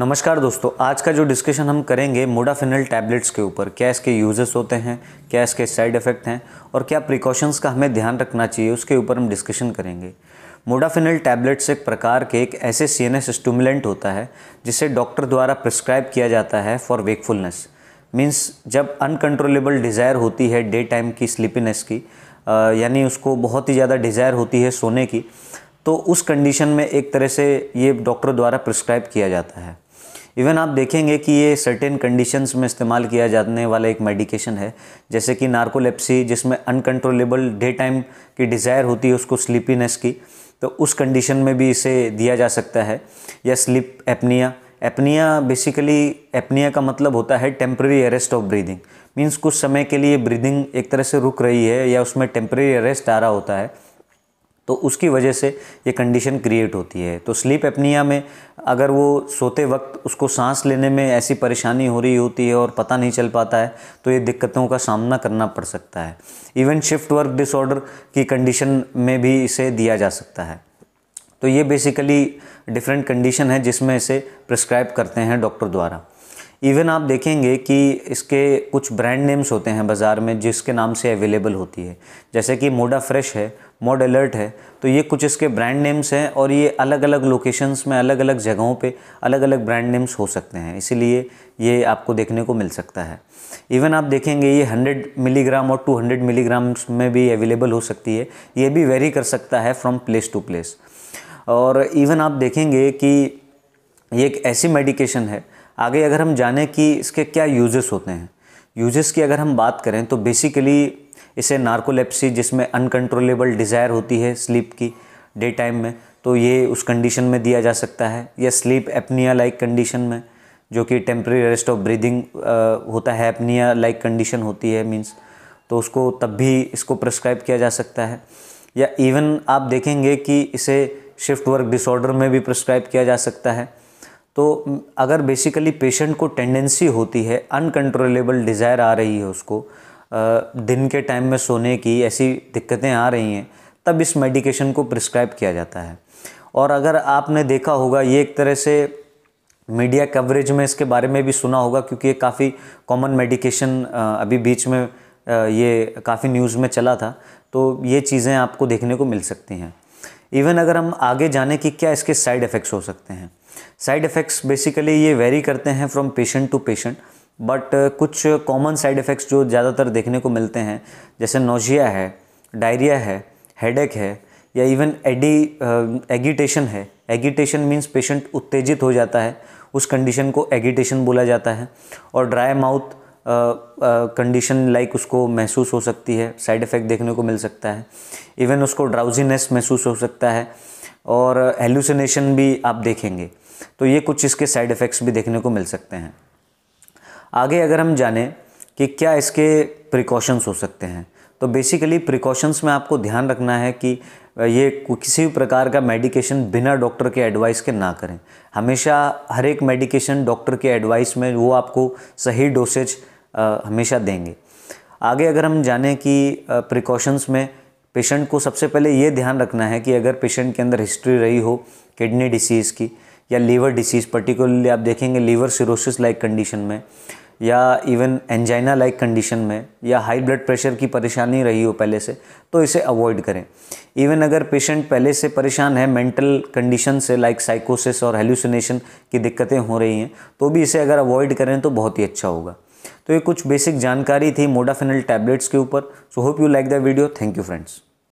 नमस्कार दोस्तों आज का जो डिस्कशन हम करेंगे मोडाफिनल टैबलेट्स के ऊपर क्या इसके यूजेस होते हैं क्या इसके साइड इफ़ेक्ट हैं और क्या प्रिकॉशंस का हमें ध्यान रखना चाहिए उसके ऊपर हम डिस्कशन करेंगे मोडाफिनल टैबलेट्स एक प्रकार के एक ऐसे सी एन स्टूमुलेंट होता है जिसे डॉक्टर द्वारा प्रिस्क्राइब किया जाता है फॉर वेकफुलनेस मीन्स जब अनकंट्रोलेबल डिज़ायर होती है डे टाइम की स्लीपीनेस की यानी उसको बहुत ही ज़्यादा डिज़ायर होती है सोने की तो उस कंडीशन में एक तरह से ये डॉक्टर द्वारा प्रिस्क्राइब किया जाता है इवन आप देखेंगे कि ये सर्टेन कंडीशंस में इस्तेमाल किया जाने वाला एक मेडिकेशन है जैसे कि नार्कोलेप्सी जिसमें अनकंट्रोलेबल डे टाइम की डिज़ायर होती है उसको स्लीपीनेस की तो उस कंडीशन में भी इसे दिया जा सकता है या sleep apnea apnea basically apnea का मतलब होता है temporary arrest of breathing means कुछ समय के लिए ब्रीदिंग एक तरह से रुक रही है या उसमें टेम्प्रेरी अरेस्ट आ रहा होता है तो उसकी वजह से ये कंडीशन क्रिएट होती है तो स्लीप एपनिया में अगर वो सोते वक्त उसको सांस लेने में ऐसी परेशानी हो रही होती है और पता नहीं चल पाता है तो ये दिक्कतों का सामना करना पड़ सकता है इवन शिफ्ट वर्क डिसऑर्डर की कंडीशन में भी इसे दिया जा सकता है तो ये बेसिकली डिफरेंट कंडीशन है जिसमें इसे प्रिस्क्राइब करते हैं डॉक्टर द्वारा इवन आप देखेंगे कि इसके कुछ ब्रांड नेम्स होते हैं बाज़ार में जिसके नाम से अवेलेबल होती है जैसे कि मोडा फ्रेश है मोड अलर्ट है तो ये कुछ इसके ब्रांड नेम्स हैं और ये अलग अलग लोकेशंस में अलग अलग जगहों पे अलग अलग ब्रांड नेम्स हो सकते हैं इसीलिए ये आपको देखने को मिल सकता है इवन आप देखेंगे ये 100 मिलीग्राम और 200 मिलीग्राम्स में भी अवेलेबल हो सकती है ये भी वेरी कर सकता है फ्रॉम प्लेस टू प्लेस और इवन आप देखेंगे कि ये एक ऐसी मेडिकेशन है आगे अगर हम जाने कि इसके क्या यूजेस होते हैं यूजेस की अगर हम बात करें तो बेसिकली इसे नार्कोलेप्सी जिसमें अनकंट्रोलेबल डिज़ायर होती है स्लीप की डे टाइम में तो ये उस कंडीशन में दिया जा सकता है या स्लीप एपनिया लाइक कंडीशन में जो कि टेम्प्रेरी रेस्ट ऑफ ब्रीदिंग होता है एपनिया लाइक कंडीशन होती है मींस तो उसको तब भी इसको प्रिस्क्राइब किया जा सकता है या इवन आप देखेंगे कि इसे शिफ्ट वर्क डिसऑर्डर में भी प्रिस्क्राइब किया जा सकता है तो अगर बेसिकली पेशेंट को टेंडेंसी होती है अनकंट्रोलेबल डिज़ायर आ रही है उसको दिन के टाइम में सोने की ऐसी दिक्कतें आ रही हैं तब इस मेडिकेशन को प्रिस्क्राइब किया जाता है और अगर आपने देखा होगा ये एक तरह से मीडिया कवरेज में इसके बारे में भी सुना होगा क्योंकि ये काफ़ी कॉमन मेडिकेशन अभी बीच में ये काफ़ी न्यूज़ में चला था तो ये चीज़ें आपको देखने को मिल सकती हैं इवन अगर हम आगे जाने की क्या इसके साइड इफ़ेक्ट्स हो सकते हैं साइड इफ़ेक्ट्स बेसिकली ये वेरी करते हैं from patient to patient but कुछ कॉमन साइड इफ़ेक्ट्स जो ज़्यादातर देखने को मिलते हैं जैसे नोजिया है डायरिया है हेडेक है या इवन एडी एगिटेशन है एगिटेशन मीन्स पेशेंट उत्तेजित हो जाता है उस कंडीशन को एगिटेशन बोला जाता है और dry mouth condition uh, like uh, उसको महसूस हो सकती है साइड इफ़ेक्ट देखने को मिल सकता है इवन उसको ड्राउजीनेस महसूस हो सकता है और हेलुसिनेशन भी आप देखेंगे तो ये कुछ इसके साइड इफ़ेक्ट्स भी देखने को मिल सकते हैं आगे अगर हम जाने कि क्या इसके प्रिकॉशंस हो सकते हैं तो बेसिकली प्रिकॉशंस में आपको ध्यान रखना है कि ये किसी भी प्रकार का मेडिकेशन बिना डॉक्टर के एडवाइस के ना करें हमेशा हर एक मेडिकेशन डॉक्टर के एडवाइस में वो आपको सही डोसेज हमेशा देंगे आगे अगर हम जाने कि प्रिकॉशंस में पेशेंट को सबसे पहले ये ध्यान रखना है कि अगर पेशेंट के अंदर हिस्ट्री रही हो किडनी डिसीज़ की या लीवर डिसीज़ पर्टिकुलरली आप देखेंगे लीवर सिरोसिस लाइक कंडीशन में या इवन एंजाइना लाइक कंडीशन में या हाई ब्लड प्रेशर की परेशानी रही हो पहले से तो इसे अवॉइड करें इवन अगर पेशेंट पहले से परेशान है मेंटल कंडीशन से लाइक साइकोसिस और हेल्यूसिनेशन की दिक्कतें हो रही हैं तो भी इसे अगर अवॉइड करें तो बहुत ही अच्छा होगा तो ये कुछ बेसिक जानकारी थी मोडाफिनल टैबलेट्स के ऊपर so hope you like the video thank you friends